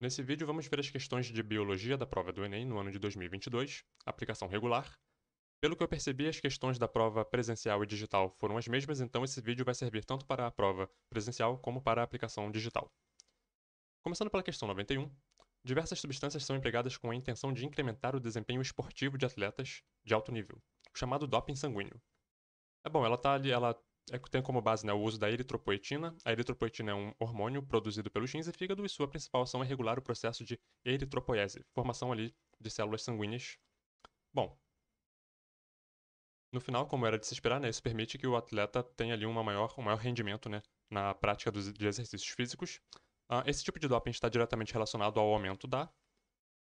Nesse vídeo vamos ver as questões de Biologia da prova do Enem no ano de 2022, aplicação regular. Pelo que eu percebi, as questões da prova presencial e digital foram as mesmas, então esse vídeo vai servir tanto para a prova presencial como para a aplicação digital. Começando pela questão 91, diversas substâncias são empregadas com a intenção de incrementar o desempenho esportivo de atletas de alto nível, o chamado doping sanguíneo. É bom, ela tá ali, ela é, tem como base né, o uso da eritropoetina. A eritropoetina é um hormônio produzido pelo rins e fígado e sua principal ação é regular o processo de eritropoiese, formação ali de células sanguíneas. Bom, no final, como era de se esperar, né, isso permite que o atleta tenha ali uma maior, um maior rendimento né, na prática dos, de exercícios físicos. Uh, esse tipo de doping está diretamente relacionado ao aumento da,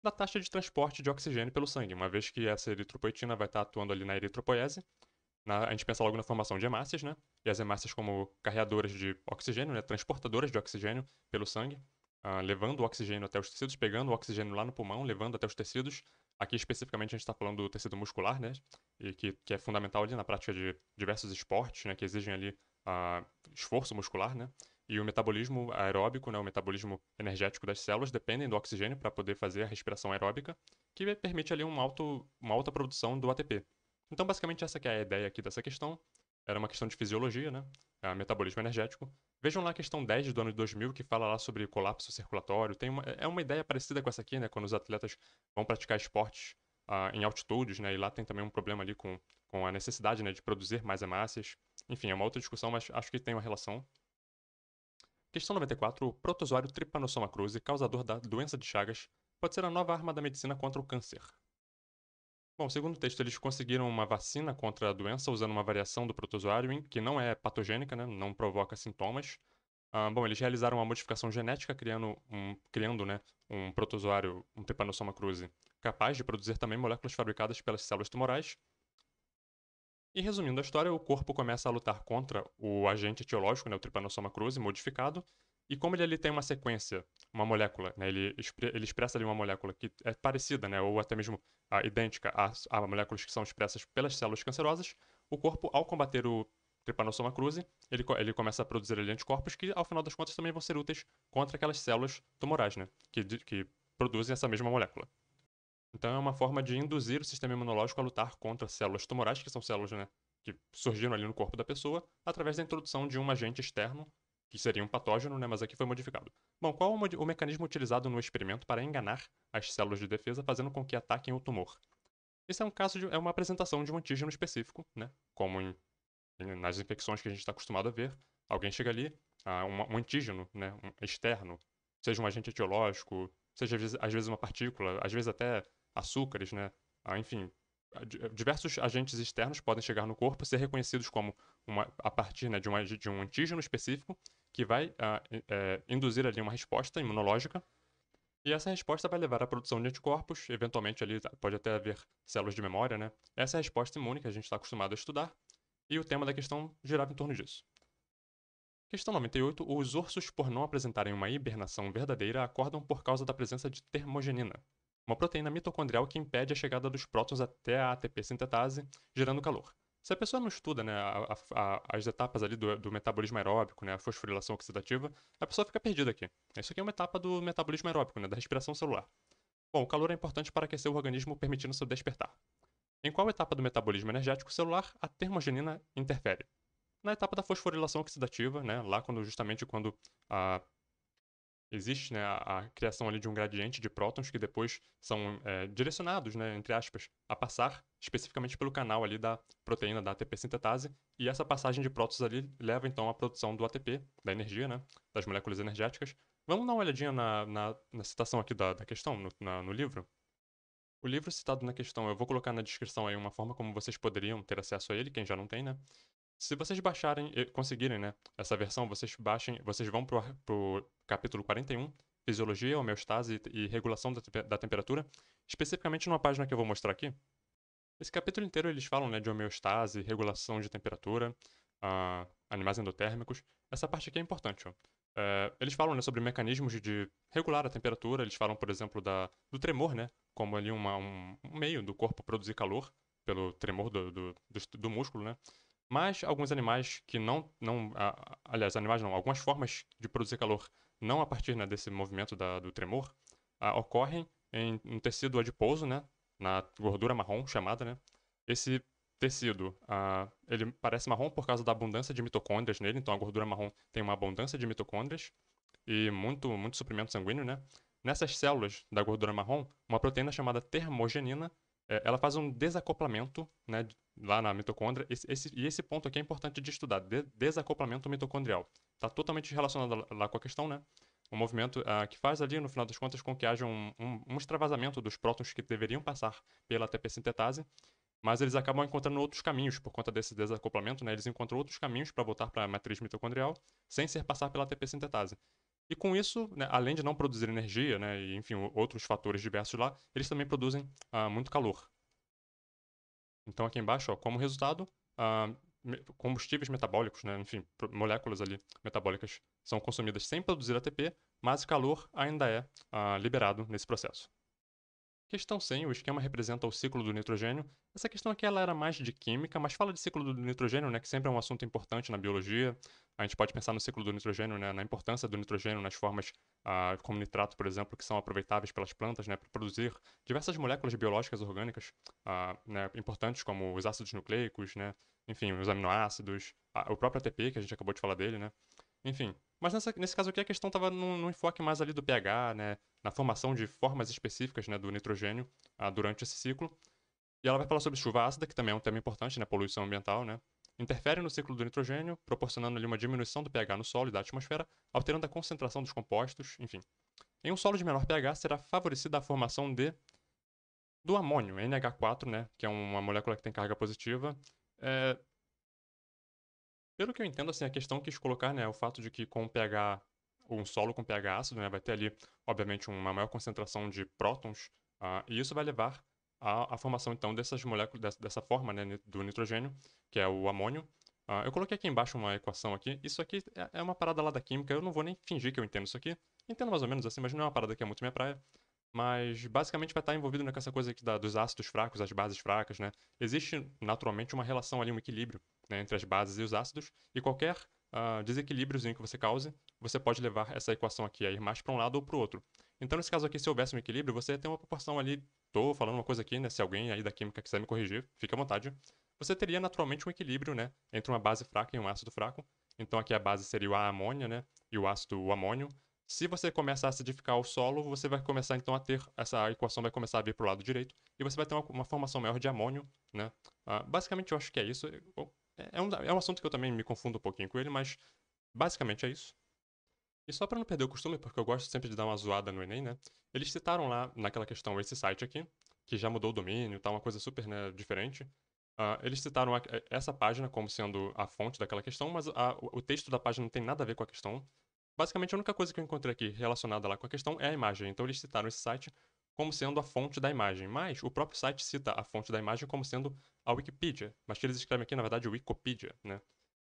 da taxa de transporte de oxigênio pelo sangue, uma vez que essa eritropoetina vai estar atuando ali na eritropoiese, na, a gente pensa logo na formação de hemácias, né? E as hemácias como carreadoras de oxigênio, né? Transportadoras de oxigênio pelo sangue, uh, levando o oxigênio até os tecidos, pegando o oxigênio lá no pulmão, levando até os tecidos. Aqui especificamente a gente está falando do tecido muscular, né? E que, que é fundamental ali na prática de diversos esportes, né? Que exigem ali uh, esforço muscular, né? E o metabolismo aeróbico, né, o metabolismo energético das células, dependem do oxigênio para poder fazer a respiração aeróbica, que permite ali um alto, uma alta produção do ATP, então, basicamente, essa é a ideia aqui dessa questão. Era uma questão de fisiologia, né? É, metabolismo energético. Vejam lá a questão 10 do ano de 2000, que fala lá sobre colapso circulatório. Tem uma, é uma ideia parecida com essa aqui, né? Quando os atletas vão praticar esportes uh, em altitudes, né? E lá tem também um problema ali com, com a necessidade né? de produzir mais hemácias. Enfim, é uma outra discussão, mas acho que tem uma relação. Questão 94. O protozoário Trypanosoma cruzi, causador da doença de Chagas, pode ser a nova arma da medicina contra o câncer. Bom, segundo o texto, eles conseguiram uma vacina contra a doença usando uma variação do protozoário que não é patogênica, né? não provoca sintomas. Ah, bom, eles realizaram uma modificação genética criando, um, criando né, um protozoário, um Trypanosoma cruzi, capaz de produzir também moléculas fabricadas pelas células tumorais. E resumindo a história, o corpo começa a lutar contra o agente etiológico, né, o trypanosoma cruzi modificado, e como ele, tem uma sequência, uma molécula, né, ele, ele expressa ali uma molécula que é parecida, né, ou até mesmo ah, idêntica a, a moléculas que são expressas pelas células cancerosas, o corpo, ao combater o Trypanosoma cruzi, ele, ele começa a produzir ali anticorpos que, ao final das contas, também vão ser úteis contra aquelas células tumorais, né, que, que produzem essa mesma molécula. Então é uma forma de induzir o sistema imunológico a lutar contra células tumorais, que são células né, que surgiram ali no corpo da pessoa, através da introdução de um agente externo que seria um patógeno, né, mas aqui foi modificado. Bom, qual o, o mecanismo utilizado no experimento para enganar as células de defesa, fazendo com que ataquem o tumor? Esse é um caso de é uma apresentação de um antígeno específico, né? Como em, em, nas infecções que a gente está acostumado a ver, alguém chega ali, ah, um, um, antígeno, né, um, externo, seja um agente etiológico, seja às vezes uma partícula, às vezes até açúcares, né? Ah, enfim, eh, diversos agentes externos podem chegar no corpo ser reconhecidos como uma, a partir né, de, uma, de, um antígeno específico que vai uh, é, induzir ali uma resposta imunológica e essa resposta vai levar à produção de anticorpos, eventualmente ali tá, pode até haver células de memória, né? Essa é a resposta imune que a gente está acostumado a estudar e o tema da questão girava em torno disso. Questão 98. Os ursos, por não apresentarem uma hibernação verdadeira, acordam por causa da presença de termogenina uma proteína mitocondrial que impede a chegada dos prótons até a ATP sintetase, gerando calor. Se a pessoa não estuda né, a, a, as etapas ali do, do, metabolismo aeróbico, né, a fosforilação oxidativa, a pessoa fica perdida aqui. Isso aqui é uma etapa do metabolismo aeróbico, né, da respiração celular. Bom, o calor é importante para aquecer o organismo, permitindo seu despertar. Em qual etapa do metabolismo energético celular a termogenina interfere? Na etapa da fosforilação oxidativa, né, lá quando justamente quando a existe né, a, a, criação ali de um gradiente de prótons que depois são é, direcionados, né, entre aspas, a passar especificamente pelo canal ali da proteína da ATP sintetase, e essa passagem de prótons ali leva então à produção do ATP, da energia, né, das moléculas energéticas. Vamos dar uma olhadinha na, na, na citação aqui da, da questão, no, na, no livro? O livro citado na questão, eu vou colocar na descrição aí uma forma como vocês poderiam ter acesso a ele, quem já não tem, né? Se vocês baixarem, eh, conseguirem, né, essa versão, vocês baixem, vocês vão pro, pro capítulo 41, Fisiologia, Homeostase e, Regulação da, da, Temperatura, especificamente numa página que eu vou mostrar aqui. Esse capítulo inteiro eles falam, né, de homeostase, regulação de temperatura, uh, animais endotérmicos. Essa parte aqui é importante, ó. Uh, eles falam né, sobre mecanismos de, regular a temperatura, eles falam, por exemplo, da, do tremor, né? Como ali uma, um, um meio do corpo produzir calor pelo tremor do, do, do, do músculo, né? Mas alguns animais que não. não aliás, animais não, algumas formas de produzir calor não a partir né, desse movimento da, do tremor a, ah, ocorrem em um tecido adiposo, né? Na gordura marrom chamada, né? Esse tecido, ah, ele parece marrom por causa da abundância de mitocôndrias nele, então a gordura marrom tem uma abundância de mitocôndrias e muito, muito suprimento sanguíneo, né? Nessas células da gordura marrom, uma proteína chamada termogenina, eh, ela faz um desacoplamento, né, lá na mitocôndria. Esse, esse, e esse ponto aqui é importante de estudar, de, desacoplamento mitocondrial. Está totalmente relacionado lá, com a questão, né? O movimento ah, que faz ali, no final das contas, com que haja um, um, um extravasamento dos prótons que deveriam passar pela ATP sintetase, mas eles acabam encontrando outros caminhos por conta desse desacoplamento, né? Eles encontram outros caminhos para voltar para a matriz mitocondrial sem ser passar pela ATP sintetase. E com isso, né, além de não produzir energia, né, e enfim, outros fatores diversos lá, eles também produzem ah, muito calor. Então aqui embaixo, ó, como resultado, combustíveis metabólicos, né, enfim, moléculas ali metabólicas são consumidas sem produzir ATP, mas calor ainda é ah, liberado nesse processo. Questão 100, o esquema representa o ciclo do nitrogênio. Essa questão aqui ela era mais de química, mas fala de ciclo do nitrogênio, né, que sempre é um assunto importante na biologia. A gente pode pensar no ciclo do nitrogênio, né, na importância do nitrogênio nas formas ah, como nitrato, por exemplo, que são aproveitáveis pelas plantas né, para produzir diversas moléculas biológicas orgânicas ah, né, importantes, como os ácidos nucleicos, né, enfim, os aminoácidos, ah, o próprio ATP, que a gente acabou de falar dele. Né. Enfim, mas nessa, nesse caso aqui a questão estava num, num enfoque mais ali do pH, né? na formação de formas específicas né, do nitrogênio ah, durante esse ciclo. E ela vai falar sobre chuva ácida, que também é um tema importante, né, poluição ambiental, né? Interfere no ciclo do nitrogênio, proporcionando ali uma diminuição do pH no solo e da atmosfera, alterando a concentração dos compostos, enfim. Em um solo de menor pH será favorecida a formação de do amônio, NH4, né, que é uma molécula que tem carga positiva. É... Pelo que eu entendo, assim, a questão quis colocar, né, é o fato de que com o pH um solo com pH ácido, né, vai ter ali, obviamente, uma maior concentração de prótons, uh, e isso vai levar à, à, formação, então, dessas moléculas, dessa, dessa forma né, do nitrogênio, que é o amônio. Uh, eu coloquei aqui embaixo uma equação aqui, isso aqui é, é uma parada lá da química, eu não vou nem fingir que eu entendo isso aqui, entendo mais ou menos assim, mas não é uma parada que é muito minha praia, mas basicamente vai estar envolvido né, com essa coisa aqui da, dos ácidos fracos, as bases fracas, né? Existe naturalmente uma relação ali, um equilíbrio né, entre as bases e os ácidos, e qualquer uh, desequilíbriozinho que você cause, você pode levar essa equação aqui a ir mais para um lado ou para o outro. Então, nesse caso aqui, se houvesse um equilíbrio, você tem uma proporção ali. Estou falando uma coisa aqui, né? Se alguém aí da química quiser me corrigir, fique à vontade. Você teria naturalmente um equilíbrio, né? Entre uma base fraca e um ácido fraco. Então, aqui a base seria a amônia, né? E o ácido, o amônio. Se você começar a acidificar o solo, você vai começar então a ter, essa equação vai começar a vir para o lado direito, e você vai ter uma, uma formação maior de amônio, né? Ah, basicamente eu acho que é isso, é, é um, é um assunto que eu também me confundo um pouquinho com ele, mas basicamente é isso. E só para não perder o costume, porque eu gosto sempre de dar uma zoada no Enem, né? Eles citaram lá, naquela questão, esse site aqui, que já mudou o domínio, tá uma coisa super né, diferente. Uh, eles citaram a, é, essa página como sendo a fonte daquela questão, mas a, o texto da página não tem nada a ver com a questão. Basicamente, a única coisa que eu encontrei aqui relacionada lá com a questão é a imagem. Então, eles citaram esse site como sendo a fonte da imagem, mas o próprio site cita a fonte da imagem como sendo a Wikipedia, mas que eles escrevem aqui, na verdade, Wikipedia, né?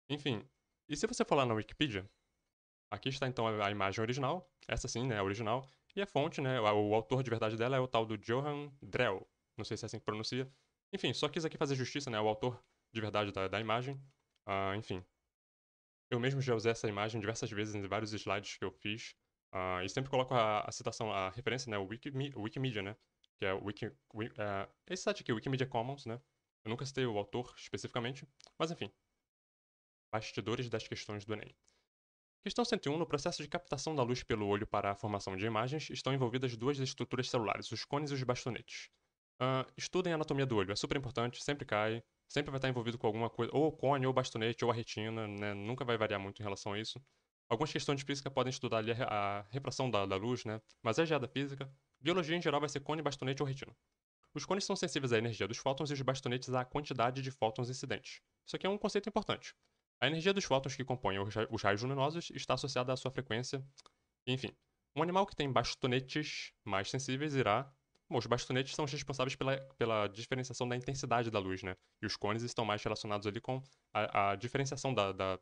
Enfim, e se você falar na Wikipedia, aqui está então a imagem original, essa sim, né, a original, e a fonte, né, o autor de verdade dela é o tal do Johan Drell, não sei se é assim que pronuncia. Enfim, só quis aqui fazer justiça, né, o autor de verdade da, da imagem, ah, enfim. Eu mesmo já usei essa imagem diversas vezes em vários slides que eu fiz, Uh, e sempre coloco a, a, citação, a referência, né? O Wikimedia, né? Que é o Wiki, Wiki uh, é, esse site aqui, Wikimedia Commons, né? Eu nunca citei o autor especificamente, mas enfim. Bastidores das questões do Enem. Questão 101. No processo de captação da luz pelo olho para a formação de imagens, estão envolvidas duas estruturas celulares, os cones e os bastonetes. Uh, estudem a anatomia do olho, é super importante, sempre cai, sempre vai estar envolvido com alguma coisa, ou o cone, ou o bastonete, ou a retina, né? Nunca vai variar muito em relação a isso. Algumas questões de física podem estudar ali a, refração da, da luz, né? Mas é já da física. Biologia em geral vai ser cone, bastonete ou retina. Os cones são sensíveis à energia dos fótons e os bastonetes à quantidade de fótons incidentes. Isso aqui é um conceito importante. A energia dos fótons que compõem os raios luminosos está associada à sua frequência. Enfim, um animal que tem bastonetes mais sensíveis irá. Bom, os bastonetes são os responsáveis pela, pela diferenciação da intensidade da luz, né? E os cones estão mais relacionados ali com a, a diferenciação da, da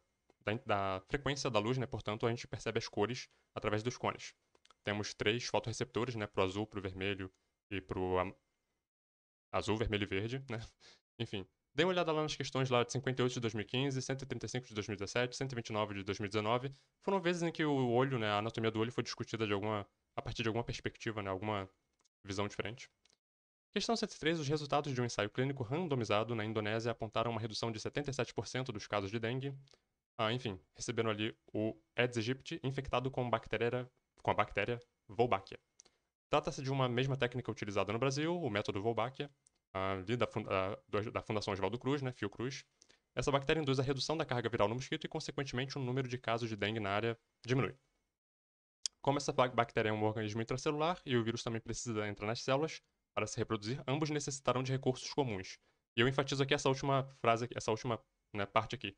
da, da frequência da luz, né? Portanto, a gente percebe as cores através dos cones. Temos três fotoreceptores, né? o azul, para o vermelho e para a... azul, vermelho e verde, né? Enfim, Dê uma olhada lá nas questões lá de 58 de 2015, 135 de 2017, 129 de 2019. Foram vezes em que o olho, né, a anatomia do olho foi discutida de alguma, a partir de alguma perspectiva, né, alguma visão diferente. Questão 103. Os resultados de um ensaio clínico randomizado na Indonésia apontaram uma redução de 77% dos casos de dengue, ah, enfim, receberam ali o Aedes aegypti infectado com, bactéria, com a bactéria Wolbachia. Trata-se de uma mesma técnica utilizada no Brasil, o método Wolbachia, ali da, ah, da Fundação Oswaldo Cruz, né, Fiocruz. Essa bactéria induz a redução da carga viral no mosquito e, consequentemente, o número de casos de dengue na área diminui. Como essa bactéria é um organismo intracelular e o vírus também precisa entrar nas células para se reproduzir, ambos necessitarão de recursos comuns. E eu enfatizo aqui essa última frase, essa última né, parte aqui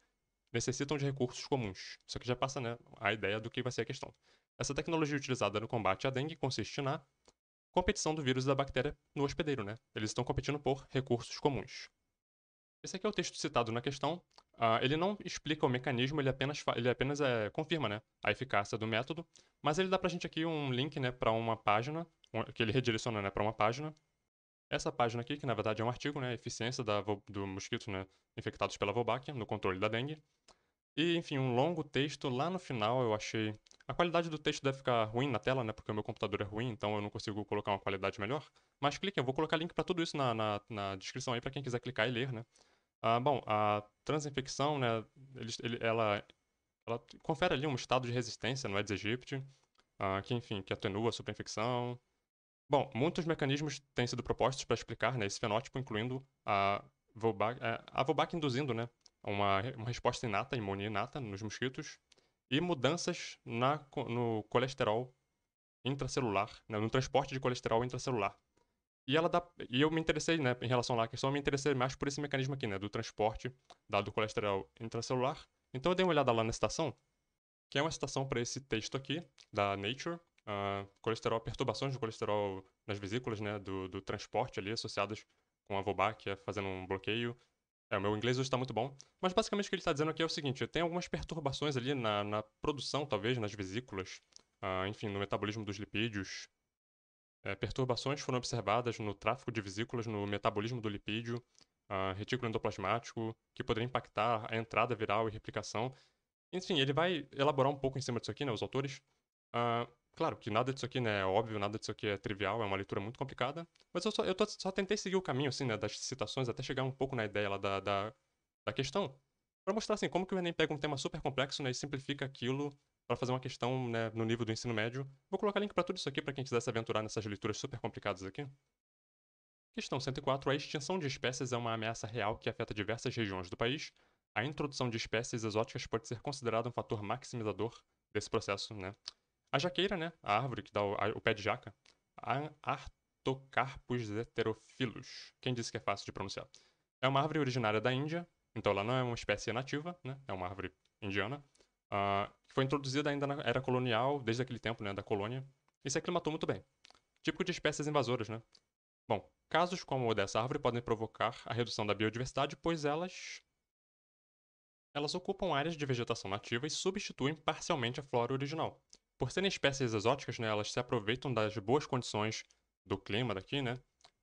necessitam de recursos comuns. Isso aqui já passa né, a ideia do que vai ser a questão. Essa tecnologia utilizada no combate à dengue consiste na competição do vírus e da bactéria no hospedeiro, né? Eles estão competindo por recursos comuns. Esse aqui é o texto citado na questão. Uh, ele não explica o mecanismo, ele apenas, ele apenas é, confirma né, a eficácia do método, mas ele dá para a gente aqui um link né, para uma página, que ele redireciona né, para uma página, essa página aqui, que na verdade é um artigo, né? Eficiência da, do mosquito, né? Infectados pela Wolbachia no controle da dengue. E, enfim, um longo texto. Lá no final eu achei. A qualidade do texto deve ficar ruim na tela, né? Porque o meu computador é ruim, então eu não consigo colocar uma qualidade melhor. Mas clique, eu vou colocar link para tudo isso na, na, na descrição aí para quem quiser clicar e ler, né? Ah, bom, a transinfecção, né? Ele, ele, ela, ela confere ali um estado de resistência no Aedes é aegypti, ah, que, enfim, que atenua a superinfecção, Bom, muitos mecanismos têm sido propostos para explicar né, esse fenótipo, incluindo a Vobac, é, a Vobac induzindo né, uma, uma resposta inata, imune inata, nos mosquitos, e mudanças na, no colesterol intracelular, né, no transporte de colesterol intracelular. E, ela dá, e eu me interessei, né, em relação lá à questão, eu me interessei mais por esse mecanismo aqui, né, do transporte dado colesterol intracelular. Então eu dei uma olhada lá na citação, que é uma citação para esse texto aqui, da Nature, uh, colesterol, perturbações do colesterol nas vesículas, né, do, do transporte ali, associadas com a Vobac, é fazendo um bloqueio. É, o meu inglês hoje está muito bom. Mas basicamente o que ele está dizendo aqui é o seguinte: tem algumas perturbações ali na, na produção, talvez, nas vesículas, uh, enfim, no metabolismo dos lipídios. É, perturbações foram observadas no tráfego de vesículas, no metabolismo do lipídio, uh, retículo endoplasmático, que poderia impactar a entrada viral e replicação. Enfim, ele vai elaborar um pouco em cima disso aqui, né, os autores. Uh, Claro que nada disso aqui né, é óbvio, nada disso aqui é trivial, é uma leitura muito complicada, mas eu só, eu tô, só tentei seguir o caminho assim, né, das citações até chegar um pouco na ideia lá da, da, da questão, para mostrar assim, como que o Enem pega um tema super complexo né, e simplifica aquilo para fazer uma questão né, no nível do ensino médio. Vou colocar link para tudo isso aqui para quem quiser se aventurar nessas leituras super complicadas aqui. Questão 104. A extinção de espécies é uma ameaça real que afeta diversas regiões do país. A introdução de espécies exóticas pode ser considerada um fator maximizador desse processo, né? A jaqueira, né? A árvore que dá o, a, o pé de jaca. Artocarpus heterophyllus. Quem disse que é fácil de pronunciar? É uma árvore originária da Índia, então ela não é uma espécie nativa, né? É uma árvore indiana. Uh, que foi introduzida ainda na era colonial, desde aquele tempo, né? Da colônia. E se aclimatou muito bem. Típico de espécies invasoras, né? Bom, casos como o dessa árvore podem provocar a redução da biodiversidade, pois elas elas ocupam áreas de vegetação nativa e substituem parcialmente a flora original. Por serem espécies exóticas, né, elas se aproveitam das boas condições do clima daqui, né,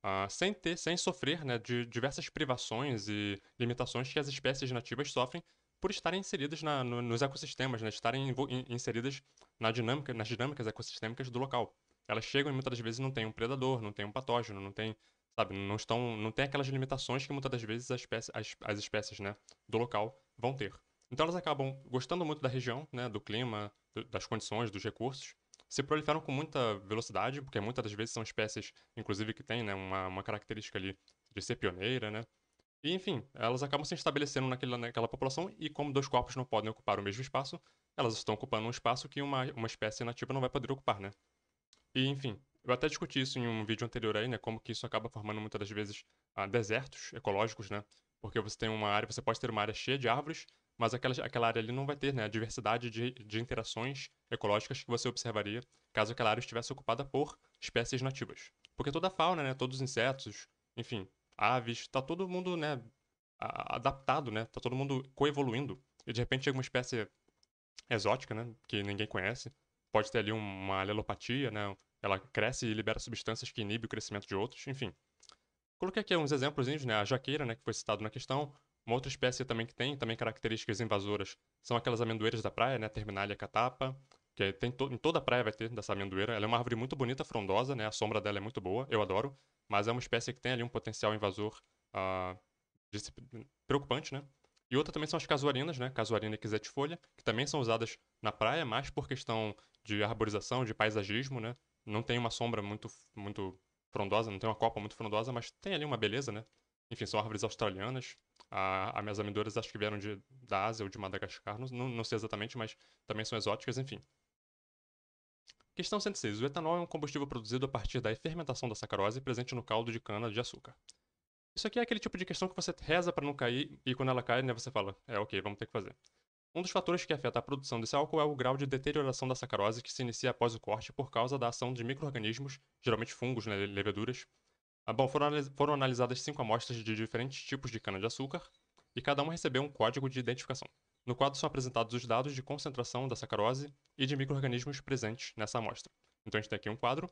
uh, sem ter, sem sofrer, né, de diversas privações e limitações que as espécies nativas sofrem por estarem inseridas na, no, nos ecossistemas, né, estarem inseridas na dinâmica, nas dinâmicas ecossistêmicas do local. Elas chegam e muitas das vezes não tem um predador, não tem um patógeno, não tem sabe? Não estão, não tem aquelas limitações que muitas das vezes as espécies, as, as espécies né, do local vão ter. Então elas acabam gostando muito da região, né, do clima, das condições, dos recursos, se proliferam com muita velocidade, porque muitas das vezes são espécies, inclusive, que têm né, uma, uma característica ali de ser pioneira, né? E, enfim, elas acabam se estabelecendo naquela, naquela população e como dois corpos não podem ocupar o mesmo espaço, elas estão ocupando um espaço que uma, uma espécie nativa não vai poder ocupar, né? E, enfim, eu até discuti isso em um vídeo anterior aí, né? Como que isso acaba formando muitas das vezes ah, desertos ecológicos, né? Porque você tem uma área, você pode ter uma área cheia de árvores, mas aquela, aquela área ali não vai ter né, a diversidade de, de interações ecológicas que você observaria caso aquela área estivesse ocupada por espécies nativas. Porque toda a fauna, né, todos os insetos, enfim, aves, está todo mundo né, adaptado, né, está todo mundo coevoluindo. E de repente chega uma espécie exótica, né, que ninguém conhece, pode ter ali uma alelopatia, né, ela cresce e libera substâncias que inibem o crescimento de outros, enfim. Coloquei aqui uns exemplos, né, a jaqueira, né, que foi citado na questão, uma outra espécie também que tem também características invasoras são aquelas amendoeiras da praia, né? Terminalia catapa, que é, tem to em toda a praia vai ter dessa amendoeira. Ela é uma árvore muito bonita, frondosa, né? A sombra dela é muito boa, eu adoro, mas é uma espécie que tem ali um potencial invasor uh, preocupante, né? E outra também são as casuarinas, né? Casuarina e quisetifolha, que também são usadas na praia, mais por questão de arborização, de paisagismo, né? Não tem uma sombra muito, muito frondosa, não tem uma copa muito frondosa, mas tem ali uma beleza, né? enfim, são árvores australianas. A, as minhas amendoeiras acho que vieram de, da Ásia ou de Madagascar, não, não sei exatamente, mas também são exóticas, enfim. Questão 106. O etanol é um combustível produzido a partir da fermentação da sacarose presente no caldo de cana de açúcar. Isso aqui é aquele tipo de questão que você reza para não cair e quando ela cai, né, você fala, é ok, vamos ter que fazer. Um dos fatores que afeta a produção desse álcool é o grau de deterioração da sacarose que se inicia após o corte por causa da ação de micro-organismos, geralmente fungos, né, leveduras, ah, bom, foram, foram analisadas cinco amostras de diferentes tipos de cana-de-açúcar e cada uma recebeu um código de identificação. No quadro são apresentados os dados de concentração da sacarose e de micro-organismos presentes nessa amostra. Então a gente tem aqui um quadro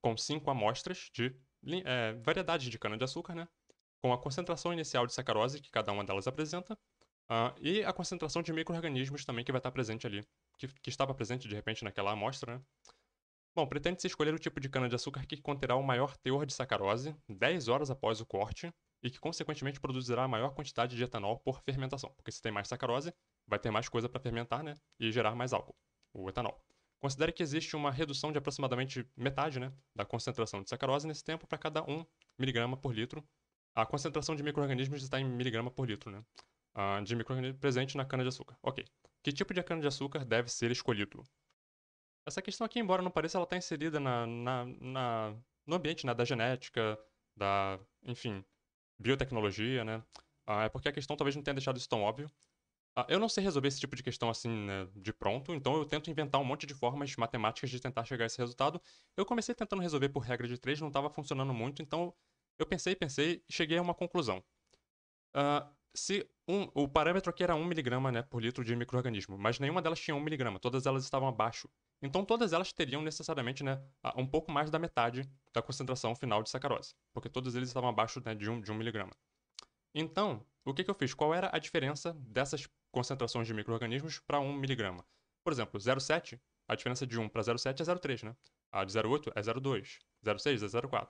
com cinco amostras de é, variedades de cana-de-açúcar, né? com a concentração inicial de sacarose que cada uma delas apresenta uh, e a concentração de micro-organismos também que vai estar presente ali, que, que, estava presente de repente naquela amostra, né? Bom, pretende-se escolher o tipo de cana-de-açúcar que conterá o maior teor de sacarose 10 horas após o corte e que, consequentemente, produzirá a maior quantidade de etanol por fermentação, porque se tem mais sacarose, vai ter mais coisa para fermentar né, e gerar mais álcool, o etanol. Considere que existe uma redução de aproximadamente metade né, da concentração de sacarose nesse tempo para cada 1 miligrama por litro. A concentração de micro-organismos está em miligrama por litro, né? Ah, de micro presente na cana-de-açúcar. Ok. Que tipo de cana-de-açúcar deve ser escolhido? Essa questão aqui, embora não pareça, ela está inserida na, na, na, no ambiente né, da genética, da, enfim, biotecnologia, né? Ah, é porque a questão talvez não tenha deixado isso tão óbvio. Ah, eu não sei resolver esse tipo de questão assim né, de pronto, então eu tento inventar um monte de formas matemáticas de tentar chegar a esse resultado. Eu comecei tentando resolver por regra de três, não estava funcionando muito, então eu pensei, pensei e cheguei a uma conclusão. Ah, se um, o parâmetro aqui era 1 miligrama né, por litro de microorganismo, mas nenhuma delas tinha 1 miligrama, todas elas estavam abaixo. Então todas elas teriam necessariamente né, um pouco mais da metade da concentração final de sacarose, porque todos eles estavam abaixo né, de, 1, de 1 miligrama. Então, o que, que eu fiz? Qual era a diferença dessas concentrações de microorganismos para 1 miligrama? Por exemplo, 0,7, a diferença de 1 para 0,7 é 0,3, né? A de 0,8 é 0,2, 0,6 é 0,4.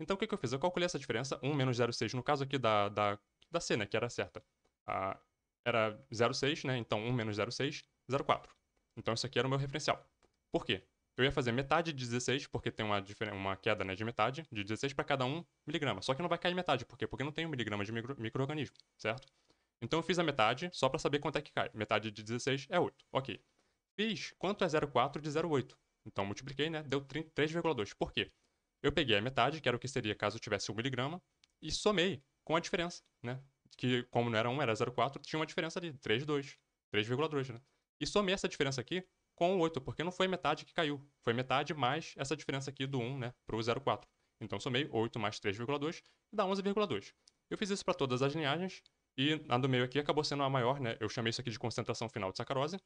Então o que, que eu fiz? Eu calculei essa diferença, 1 menos 0,6, no caso aqui da, da da C, né, que era certa. Ah, era 0,6, né, então 1 menos 0,6, 0,4. Então isso aqui era o meu referencial. Por quê? Eu ia fazer metade de 16, porque tem uma, uma queda né, de metade, de 16 para cada 1 miligrama. Só que não vai cair metade, por quê? Porque não tem 1 miligrama de micro, micro-organismo, certo? Então eu fiz a metade só para saber quanto é que cai. Metade de 16 é 8, ok. Fiz quanto é 0,4 de 0,8. Então multipliquei, né? Deu 3,2. Por quê? Eu peguei a metade, que era o que seria caso eu tivesse 1 miligrama, e somei com a diferença, né? Que como não era 1, era 0,4, tinha uma diferença ali, 3,2, 3,2, né? E somei essa diferença aqui com o 8, porque não foi metade que caiu, foi metade mais essa diferença aqui do 1, né, para o 0,4. Então somei 8 mais 3,2 dá 11,2. Eu fiz isso para todas as linhagens e a do meio aqui acabou sendo a maior, né? Eu chamei isso aqui de concentração final de sacarose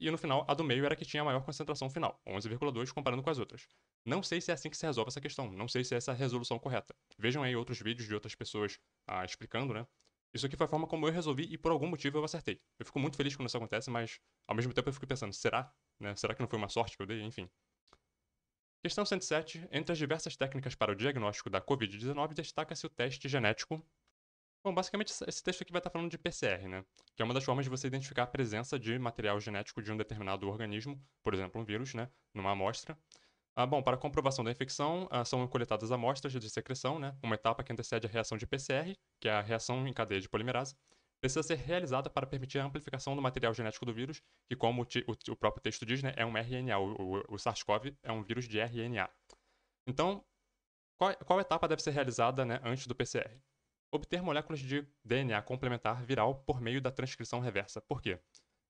e no final a do meio era que tinha a maior concentração final, 11,2 comparando com as outras. Não sei se é assim que se resolve essa questão, não sei se é essa a resolução correta. Vejam aí outros vídeos de outras pessoas ah, explicando, né? Isso aqui foi a forma como eu resolvi e por algum motivo eu acertei. Eu fico muito feliz quando isso acontece, mas ao mesmo tempo eu fico pensando, será? Né? Será que não foi uma sorte que eu dei? Enfim. Questão 107. Entre as diversas técnicas para o diagnóstico da Covid-19, destaca-se o teste genético Bom, basicamente esse texto aqui vai estar tá falando de PCR, né? Que é uma das formas de você identificar a presença de material genético de um determinado organismo, por exemplo, um vírus, né? Numa amostra. Ah, bom, para comprovação da infecção, ah, são coletadas amostras de secreção, né? Uma etapa que antecede a reação de PCR, que é a reação em cadeia de polimerase, precisa ser realizada para permitir a amplificação do material genético do vírus, que, como o, o próprio texto diz, né, é um RNA. O, o, o SARS-CoV é um vírus de RNA. Então, qual, qual etapa deve ser realizada né, antes do PCR? obter moléculas de DNA complementar viral por meio da transcrição reversa. Por quê?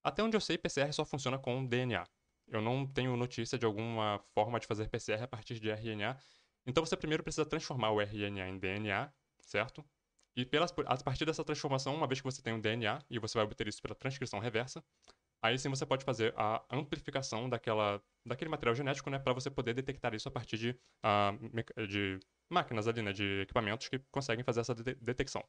Até onde eu sei, PCR só funciona com DNA. Eu não tenho notícia de alguma forma de fazer PCR a partir de RNA. Então você primeiro precisa transformar o RNA em DNA, certo? E pelas, a partir dessa transformação, uma vez que você tem um DNA, e você vai obter isso pela transcrição reversa, Aí sim você pode fazer a amplificação daquela, daquele material genético, né, para você poder detectar isso a partir de, uh, de máquinas ali, né, de equipamentos que conseguem fazer essa de detecção.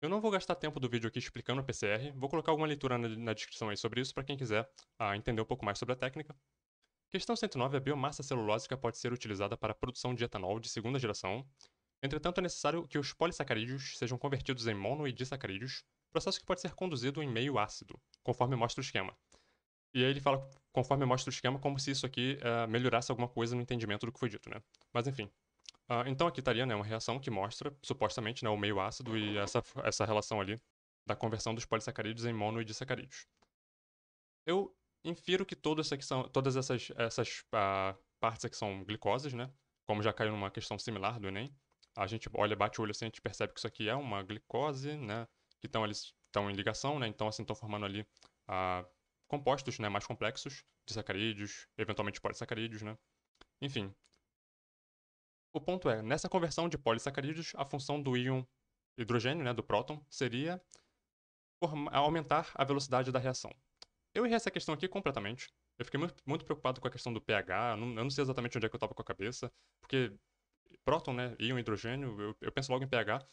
Eu não vou gastar tempo do vídeo aqui explicando a PCR, vou colocar alguma leitura na, na descrição aí sobre isso para quem quiser uh, entender um pouco mais sobre a técnica. Questão 109, a biomassa celulósica pode ser utilizada para a produção de etanol de segunda geração. Entretanto, é necessário que os polissacarídeos sejam convertidos em mono e disacarídeos processo que pode ser conduzido em meio ácido, conforme mostra o esquema. E aí ele fala, conforme mostra o esquema, como se isso aqui uh, melhorasse alguma coisa no entendimento do que foi dito, né? Mas enfim. Uh, então aqui estaria né, uma reação que mostra, supostamente, né, o meio ácido e essa, essa relação ali da conversão dos polissacarídeos em mono e disacarídeos. Eu infiro que todas, que são, todas essas, essas uh, partes aqui são glicoses, né? Como já caiu numa questão similar do Enem, a gente olha, bate o olho assim, a gente percebe que isso aqui é uma glicose, né? que estão eles estão em ligação, né? Então assim estão formando ali a ah, compostos, né, mais complexos, de sacarídeos, eventualmente polissacarídeos, né? Enfim. O ponto é, nessa conversão de polissacarídeos, a função do íon hidrogênio, né, do próton, seria aumentar a velocidade da reação. Eu errei essa questão aqui completamente. Eu fiquei muito, muito preocupado com a questão do pH, eu não, sei exatamente onde é que eu estava com a cabeça, porque próton, né, íon hidrogênio, eu, eu penso logo em pH,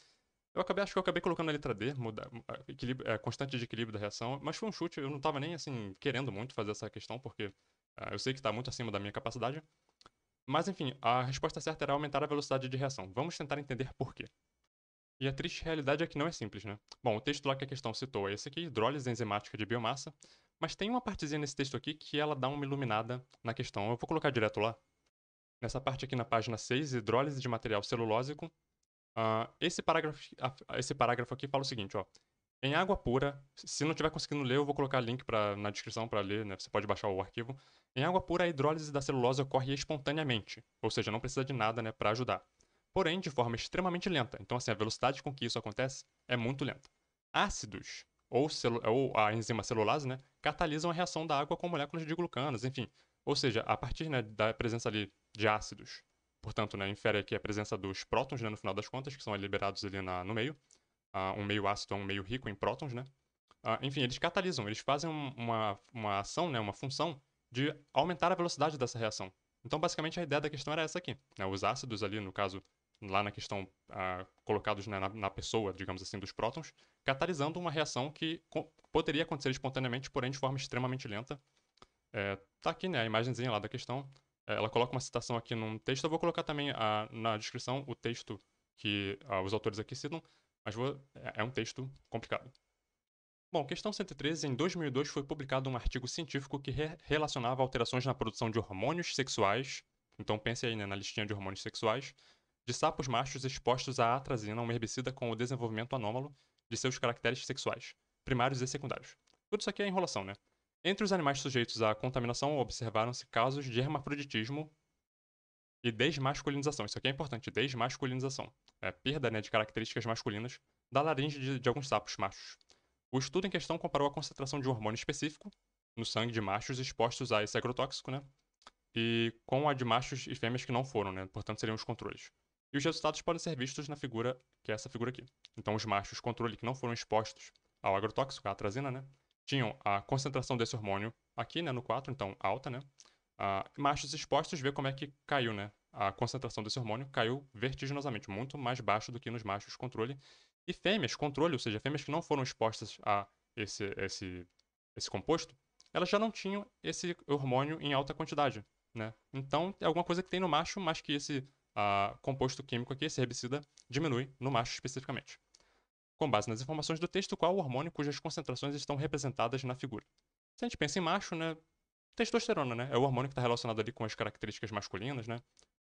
eu acabei, acho que eu acabei colocando a letra D, mudar, equilíbrio, é, constante de equilíbrio da reação, mas foi um chute, eu não estava nem, assim, querendo muito fazer essa questão, porque uh, eu sei que está muito acima da minha capacidade. Mas, enfim, a resposta certa era aumentar a velocidade de reação. Vamos tentar entender por quê. E a triste realidade é que não é simples, né? Bom, o texto lá que a questão citou é esse aqui, hidrólise enzimática de biomassa, mas tem uma partezinha nesse texto aqui que ela dá uma iluminada na questão. Eu vou colocar direto lá. Nessa parte aqui na página 6, hidrólise de material celulósico, Uh, esse, parágrafo, ah, esse parágrafo aqui fala o seguinte, ó. Em água pura, se não estiver conseguindo ler, eu vou colocar link pra, na descrição para ler, né? Você pode baixar o arquivo. Em água pura, a hidrólise da celulose ocorre espontaneamente, ou seja, não precisa de nada, né, para ajudar. Porém, de forma extremamente lenta. Então, assim, a velocidade com que isso acontece é muito lenta. Ácidos, ou, ou a enzima celulase, né, catalisam a reação da água com moléculas de glucanos, enfim. Ou seja, a partir né, da presença ali de ácidos, Portanto, né, infere aqui a presença dos prótons, né, no final das contas, que são liberados ali na, no meio. Uh, um meio ácido é um meio rico em prótons, né? Uh, enfim, eles catalisam, eles fazem uma, uma ação, né, uma função de aumentar a velocidade dessa reação. Então, basicamente, a ideia da questão era essa aqui. Né? Os ácidos ali, no caso, lá na questão, uh, colocados né, na, na, pessoa, digamos assim, dos prótons, catalisando uma reação que poderia acontecer espontaneamente, porém de forma extremamente lenta. É, tá aqui né, a imagenzinha lá da questão. É, ela coloca uma citação aqui num texto. Eu vou colocar também a, ah, na descrição o texto que a, ah, os autores aqui citam, mas vou, é, é um texto complicado. Bom, questão 113. Em 2002 foi publicado um artigo científico que re relacionava alterações na produção de hormônios sexuais. Então pense aí né, na listinha de hormônios sexuais. De sapos machos expostos à atrazina, um herbicida com o desenvolvimento anômalo de seus caracteres sexuais, primários e secundários. Tudo isso aqui é enrolação, né? Entre os animais sujeitos à contaminação, observaram-se casos de hermafroditismo e desmasculinização. Isso aqui é importante, desmasculinização. É, perda né, de características masculinas da laringe de, de alguns sapos machos. O estudo em questão comparou a concentração de um hormônio específico no sangue de machos expostos a esse agrotóxico, né? E com a de machos e fêmeas que não foram, né? Portanto, seriam os controles. E os resultados podem ser vistos na figura, que é essa figura aqui. Então, os machos controle que não foram expostos ao agrotóxico, a atrazina, né? tinham a concentração desse hormônio aqui, né, no 4, então alta, né? Ah, machos expostos, vê como é que caiu, né? A concentração desse hormônio caiu vertiginosamente, muito mais baixo do que nos machos controle. E fêmeas controle, ou seja, fêmeas que não foram expostas a esse, esse, esse composto, elas já não tinham esse hormônio em alta quantidade, né? Então, é alguma coisa que tem no macho, mas que esse ah, composto químico aqui, esse herbicida, diminui no macho especificamente com base nas informações do texto, qual o hormônio cujas concentrações estão representadas na figura. Se a gente pensa em macho, né? Testosterona, né? É o hormônio que está relacionado ali com as características masculinas, né?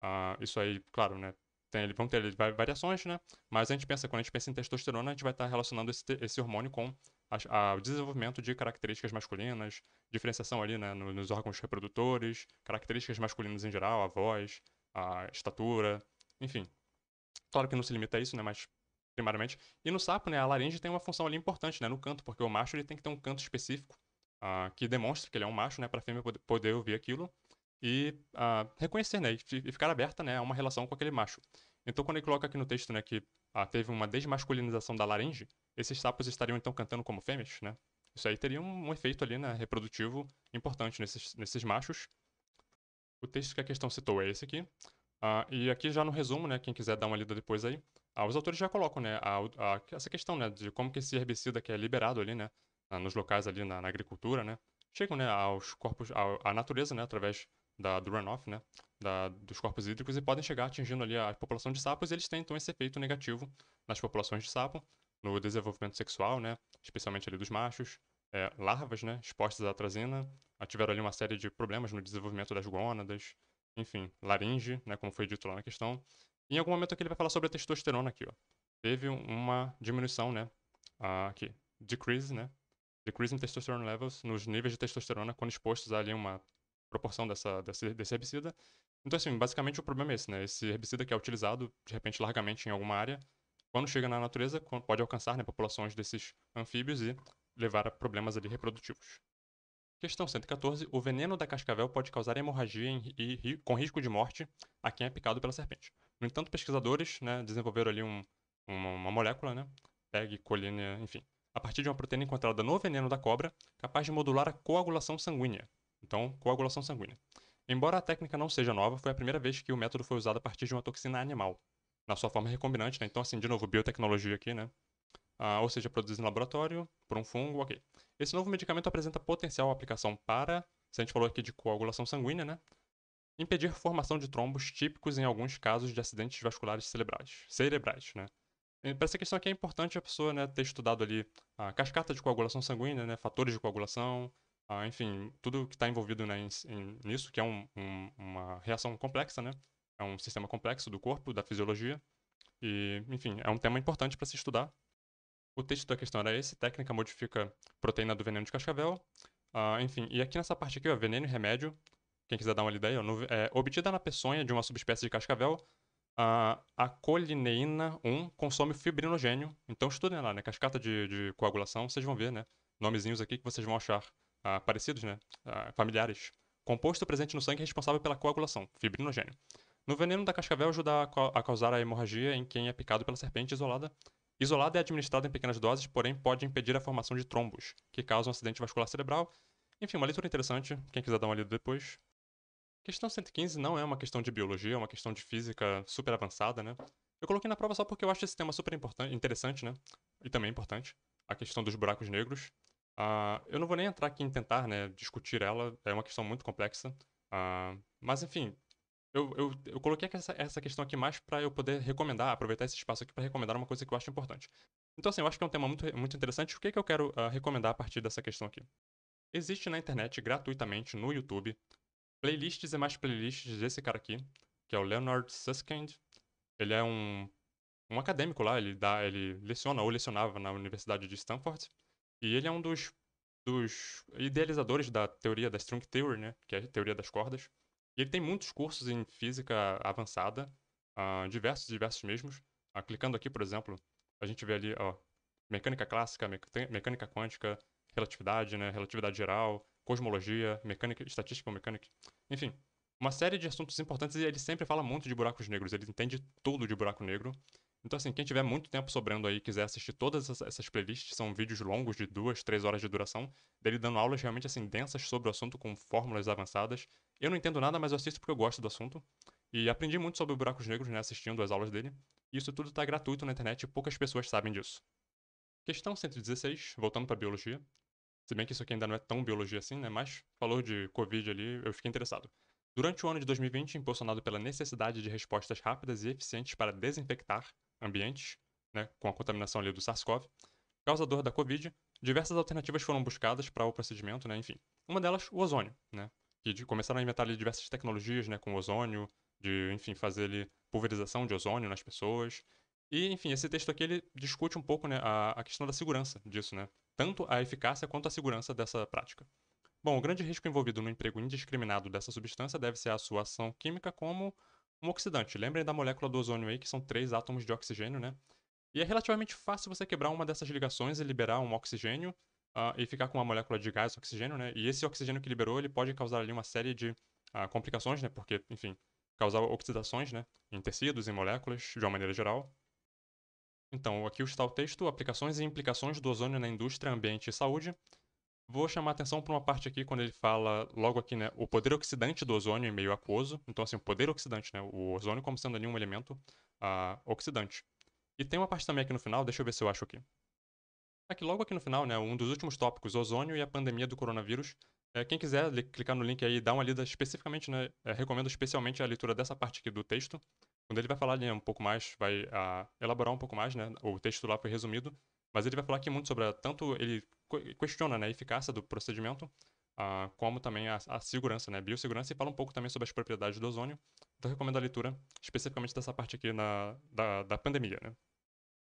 Uh, isso aí, claro, né? Tem, vão ter variações, né? Mas a gente pensa, quando a gente pensa em testosterona, a gente vai estar tá relacionando esse, esse, hormônio com a, a, o desenvolvimento de características masculinas, diferenciação ali, né? No, nos órgãos reprodutores, características masculinas em geral, a voz, a estatura, enfim. Claro que não se limita a isso, né? Mas primariamente. E no sapo, né, a laringe tem uma função ali importante, né, no canto, porque o macho ele tem que ter um canto específico uh, que demonstre que ele é um macho, né, para a fêmea poder ouvir aquilo e uh, reconhecer, né, e ficar aberta, né, a uma relação com aquele macho. Então, quando ele coloca aqui no texto, né, que uh, teve uma desmasculinização da laringe, esses sapos estariam então cantando como fêmeas, né? Isso aí teria um, um efeito ali, né, reprodutivo importante nesses, nesses machos. O texto que a questão citou é esse aqui. Uh, e aqui já no resumo, né, quem quiser dar uma lida depois aí, ah, os autores já colocam, né, a, a, essa questão, né, de como que esse herbicida que é liberado ali, né, nos locais ali na, na agricultura, né, chegam, né, aos corpos, à, à natureza, né, através da, do runoff, né, da, dos corpos hídricos e podem chegar atingindo ali a população de sapos e eles têm, então, esse efeito negativo nas populações de sapo, no desenvolvimento sexual, né, especialmente ali dos machos, é, larvas, né, expostas à atrazina, ah, tiveram ali uma série de problemas no desenvolvimento das gônadas, enfim, laringe, né, como foi dito lá na questão, em algum momento aqui ele vai falar sobre a testosterona aqui, ó. Teve uma diminuição, né? Aqui, decrease, né? Decrease in testosterone levels, nos níveis de testosterona, quando expostos a ali uma proporção dessa, desse, desse herbicida. Então, assim, basicamente o problema é esse, né? Esse herbicida que é utilizado, de repente, largamente em alguma área, quando chega na natureza, pode alcançar né, populações desses anfíbios e levar a problemas ali reprodutivos. Questão 114. O veneno da cascavel pode causar hemorragia e, com risco de morte a quem é picado pela serpente. No entanto, pesquisadores né, desenvolveram ali um, uma, uma, molécula, né, PEG, colina, enfim, a partir de uma proteína encontrada no veneno da cobra, capaz de modular a coagulação sanguínea. Então, coagulação sanguínea. Embora a técnica não seja nova, foi a primeira vez que o método foi usado a partir de uma toxina animal, na sua forma recombinante, né? Então, assim, de novo, biotecnologia aqui, né? Ah, ou seja, produzido em laboratório, por um fungo, ok. Esse novo medicamento apresenta potencial aplicação para, se a gente falou aqui de coagulação sanguínea, né? impedir formação de trombos típicos em alguns casos de acidentes vasculares cerebrais, cerebrais né? Para essa questão aqui é importante a pessoa né, ter estudado ali a cascata de coagulação sanguínea, né, fatores de coagulação, a, enfim, tudo que está envolvido né, em, em, nisso, que é um, um, uma reação complexa, né? É um sistema complexo do corpo, da fisiologia. E, enfim, é um tema importante para se estudar. O texto da questão era esse, técnica modifica proteína do veneno de cascavel. Ah, enfim, e aqui nessa parte aqui, ó, veneno e remédio, quem quiser dar uma lida aí, ó, no, é, obtida na peçonha de uma subespécie de cascavel, a, a colineína 1 consome fibrinogênio. Então estudem lá, né? Cascata de, de coagulação, vocês vão ver, né? Nomezinhos aqui que vocês vão achar ah, parecidos, né? Ah, familiares. Composto presente no sangue responsável pela coagulação, fibrinogênio. No veneno da cascavel ajuda a causar a hemorragia em quem é picado pela serpente isolada. Isolada é administrada em pequenas doses, porém pode impedir a formação de trombos, que causam um acidente vascular cerebral. Enfim, uma leitura interessante. Quem quiser dar uma lida depois, Questão 115 não é uma questão de biologia, é uma questão de física super avançada, né? Eu coloquei na prova só porque eu acho esse tema super importante, interessante, né? E também importante. A questão dos buracos negros. Uh, eu não vou nem entrar aqui em tentar né, discutir ela, é uma questão muito complexa. Uh, mas, enfim, eu, eu, eu coloquei essa, essa, questão aqui mais para eu poder recomendar, aproveitar esse espaço aqui para recomendar uma coisa que eu acho importante. Então, assim, eu acho que é um tema muito, muito interessante. O que, é que eu quero uh, recomendar a partir dessa questão aqui? Existe na internet, gratuitamente, no YouTube, playlists e mais playlists desse cara aqui, que é o Leonard Susskind. Ele é um, um acadêmico lá, ele, dá, ele leciona ou lecionava na Universidade de Stanford. E ele é um dos, dos idealizadores da teoria da String Theory, né? Que é a teoria das cordas. E ele tem muitos cursos em física avançada, uh, diversos, diversos mesmos. Uh, clicando aqui, por exemplo, a gente vê ali, ó, mecânica clássica, mecânica quântica, relatividade, né? Relatividade geral, cosmologia, mecânica, estatística ou mecânica, enfim, uma série de assuntos importantes e ele sempre fala muito de buracos negros, ele entende tudo de buraco negro. Então, assim, quem tiver muito tempo sobrando aí e quiser assistir todas essas playlists, são vídeos longos de duas, três horas de duração, dele dando aulas realmente, assim, densas sobre o assunto com fórmulas avançadas. Eu não entendo nada, mas eu assisto porque eu gosto do assunto. E aprendi muito sobre buracos negros, né, assistindo as aulas dele. E isso tudo está gratuito na internet e poucas pessoas sabem disso. Questão 116, voltando para biologia se bem que isso aqui ainda não é tão biologia assim, né? Mas falou de Covid ali, eu fiquei interessado. Durante o ano de 2020, impulsionado pela necessidade de respostas rápidas e eficientes para desinfectar ambientes, né, com a contaminação ali do SARS-CoV, causador da Covid, diversas alternativas foram buscadas para o procedimento, né, enfim. Uma delas, o ozônio, né, que começaram a inventar ali diversas tecnologias, né, com ozônio, de, enfim, fazer ali pulverização de ozônio nas pessoas. E, enfim, esse texto aqui ele discute um pouco né, a, a questão da segurança disso, né? Tanto a eficácia quanto a segurança dessa prática. Bom, o grande risco envolvido no emprego indiscriminado dessa substância deve ser a sua ação química como um oxidante. Lembrem da molécula do ozônio aí, que são três átomos de oxigênio, né? E é relativamente fácil você quebrar uma dessas ligações e liberar um oxigênio uh, e ficar com uma molécula de gás oxigênio, né? E esse oxigênio que liberou, ele pode causar ali uma série de uh, complicações, né? Porque, enfim, causar oxidações, né? Em tecidos, em moléculas, de uma maneira geral. Então, aqui está o texto, aplicações e implicações do ozônio na indústria, ambiente e saúde. Vou chamar atenção para uma parte aqui quando ele fala, logo aqui, né, o poder oxidante do ozônio em meio aquoso. Então, assim, o poder oxidante, né, o ozônio como sendo ali um elemento uh, oxidante. E tem uma parte também aqui no final, deixa eu ver se eu acho aqui. Aqui, logo aqui no final, né, um dos últimos tópicos, ozônio e a pandemia do coronavírus. É, quem quiser clicar no link aí e dar uma lida especificamente, né, é, recomendo especialmente a leitura dessa parte aqui do texto, quando ele vai falar ali né, um pouco mais, vai ah, elaborar um pouco mais, né? O texto lá foi resumido, mas ele vai falar aqui muito sobre a, tanto ele questiona né, a eficácia do procedimento, ah, como também a, a, segurança, né? Biossegurança e fala um pouco também sobre as propriedades do ozônio. Então recomendo a leitura, especificamente dessa parte aqui na, da, da pandemia, né?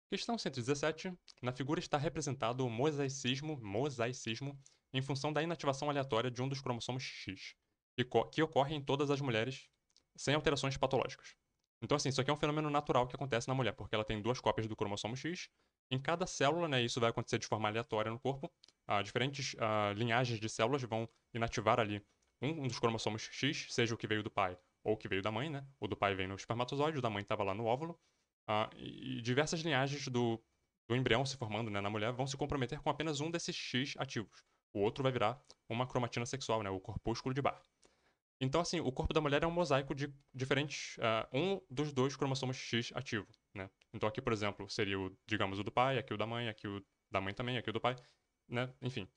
Questão 117. Na figura está representado o mosaicismo, mosaicismo em função da inativação aleatória de um dos cromossomos X, que, que ocorre em todas as mulheres sem alterações patológicas. Então, assim, isso aqui é um fenômeno natural que acontece na mulher, porque ela tem duas cópias do cromossomo X. Em cada célula, né, isso vai acontecer de forma aleatória no corpo. Ah, diferentes ah, linhagens de células vão inativar ali um dos cromossomos X, seja o que veio do pai ou o que veio da mãe, né? O do pai veio no espermatozoide, o da mãe estava lá no óvulo. Ah, e diversas linhagens do, do embrião se formando né, na mulher vão se comprometer com apenas um desses X ativos. O outro vai virar uma cromatina sexual, né, o corpúsculo de Barr. Então, assim, o corpo da mulher é um mosaico de diferentes. Uh, um dos dois cromossomos X ativo, né? Então, aqui, por exemplo, seria o, digamos, o do pai, aqui o da mãe, aqui o da mãe também, aqui o do pai, né? Enfim.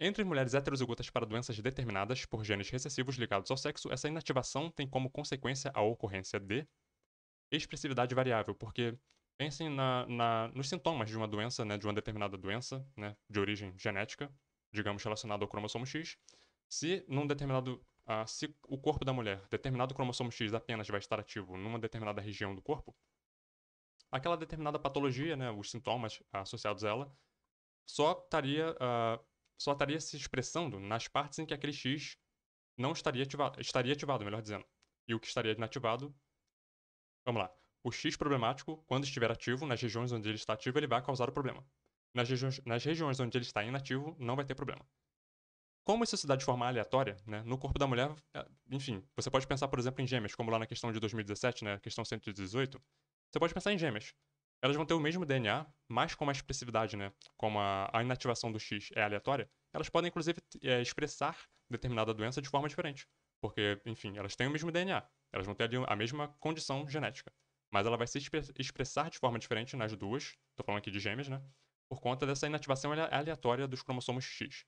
Entre mulheres heterozigotas para doenças determinadas por genes recessivos ligados ao sexo, essa inativação tem como consequência a ocorrência de expressividade variável, porque pensem na, na, nos sintomas de uma doença, né, de uma determinada doença, né, de origem genética, digamos relacionada ao cromossomo X. Se num determinado ah, se o corpo da mulher, determinado cromossomo X apenas vai estar ativo numa determinada região do corpo, aquela determinada patologia, né, os sintomas associados a ela, só estaria, uh, só estaria se expressando nas partes em que aquele X não estaria ativado, estaria ativado, melhor dizendo. E o que estaria inativado, vamos lá, o X problemático, quando estiver ativo, nas regiões onde ele está ativo, ele vai causar o problema. Nas, nas regiões onde ele está inativo, não vai ter problema como isso se dá de forma aleatória, né? No corpo da mulher, é, enfim, você pode pensar, por exemplo, em gêmeas, como lá na questão de 2017, né? Questão 118. Você pode pensar em gêmeas. Elas vão ter o mesmo DNA, mas com uma expressividade, né? Como a, a inativação do X é aleatória, elas podem, inclusive, é, expressar determinada doença de forma diferente. Porque, enfim, elas têm o mesmo DNA. Elas vão ter ali a mesma condição genética. Mas ela vai se exp expressar de forma diferente nas duas, Estou falando aqui de gêmeas, né? Por conta dessa inativação é aleatória dos cromossomos X.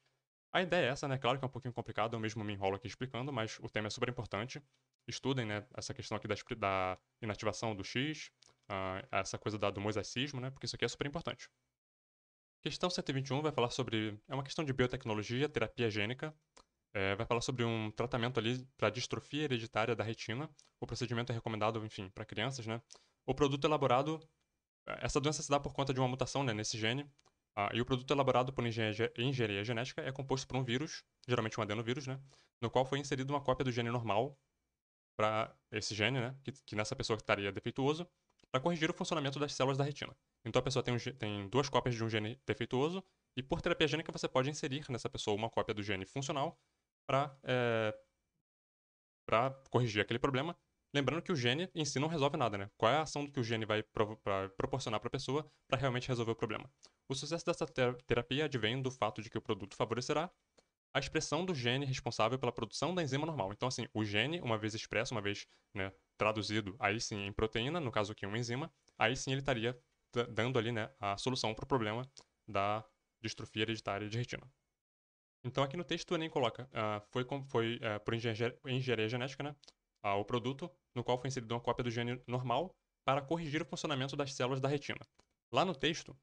A ideia é essa, né? Claro que é um pouquinho complicado, eu mesmo me enrolo aqui explicando, mas o tema é super importante. Estudem, né, essa questão aqui da, da inativação do X, uh, essa coisa da, do mosaicismo, né? Porque isso aqui é super importante. Questão 121 vai falar sobre. É uma questão de biotecnologia, terapia gênica. É, vai falar sobre um tratamento ali para distrofia hereditária da retina. O procedimento é recomendado, enfim, para crianças, né? O produto elaborado. É, essa doença se dá por conta de uma mutação né, nesse gene. Ah, e o produto elaborado por engenharia, genética é composto por um vírus, geralmente um adenovírus, né? No qual foi inserida uma cópia do gene normal para esse gene, né? Que, que nessa pessoa estaria defeituoso, para corrigir o funcionamento das células da retina. Então a pessoa tem, um, tem duas cópias de um gene defeituoso, e por terapia gênica você pode inserir nessa pessoa uma cópia do gene funcional para é, eh, corrigir aquele problema. Lembrando que o gene em si não resolve nada, né? Qual é a ação que o gene vai pro, pra proporcionar para a pessoa para realmente resolver o problema? O sucesso dessa terapia advém do fato de que o produto favorecerá a expressão do gene responsável pela produção da enzima normal. Então, assim, o gene, uma vez expresso, uma vez né, traduzido, aí sim em proteína, no caso aqui uma enzima, aí sim ele estaria dando ali né, a solução para o problema da distrofia hereditária de retina. Então, aqui no texto o Enem coloca, uh, foi, foi uh, por engenharia, engenharia genética, né, uh, o produto no qual foi inserida uma cópia do gene normal para corrigir o funcionamento das células da retina. Lá no texto,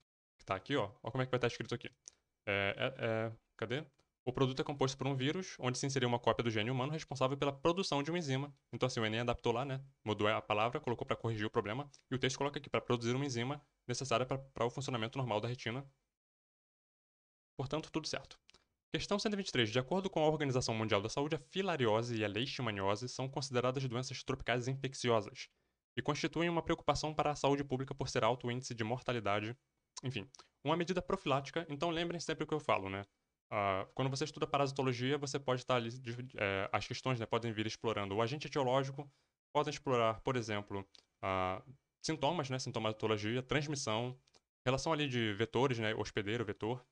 que tá aqui, ó. olha como é que vai estar tá escrito aqui. É, é, é, cadê? O produto é composto por um vírus, onde se inseriu uma cópia do gene humano responsável pela produção de uma enzima. Então, assim, o Enem adaptou lá, né? Mudou a palavra, colocou para corrigir o problema, e o texto coloca aqui para produzir uma enzima necessária para o funcionamento normal da retina. Portanto, tudo certo. Questão 123. De acordo com a Organização Mundial da Saúde, a filariose e a leishmaniose são consideradas doenças tropicais infecciosas e constituem uma preocupação para a saúde pública por ser alto o índice de mortalidade enfim, uma medida profilática, então lembrem sempre o que eu falo, né? Uh, quando você estuda parasitologia, você pode estar ali, de, eh, é, as questões né, podem vir explorando o agente etiológico, podem explorar, por exemplo, uh, sintomas, né, sintomatologia, transmissão, relação ali de vetores, né, hospedeiro, vetor,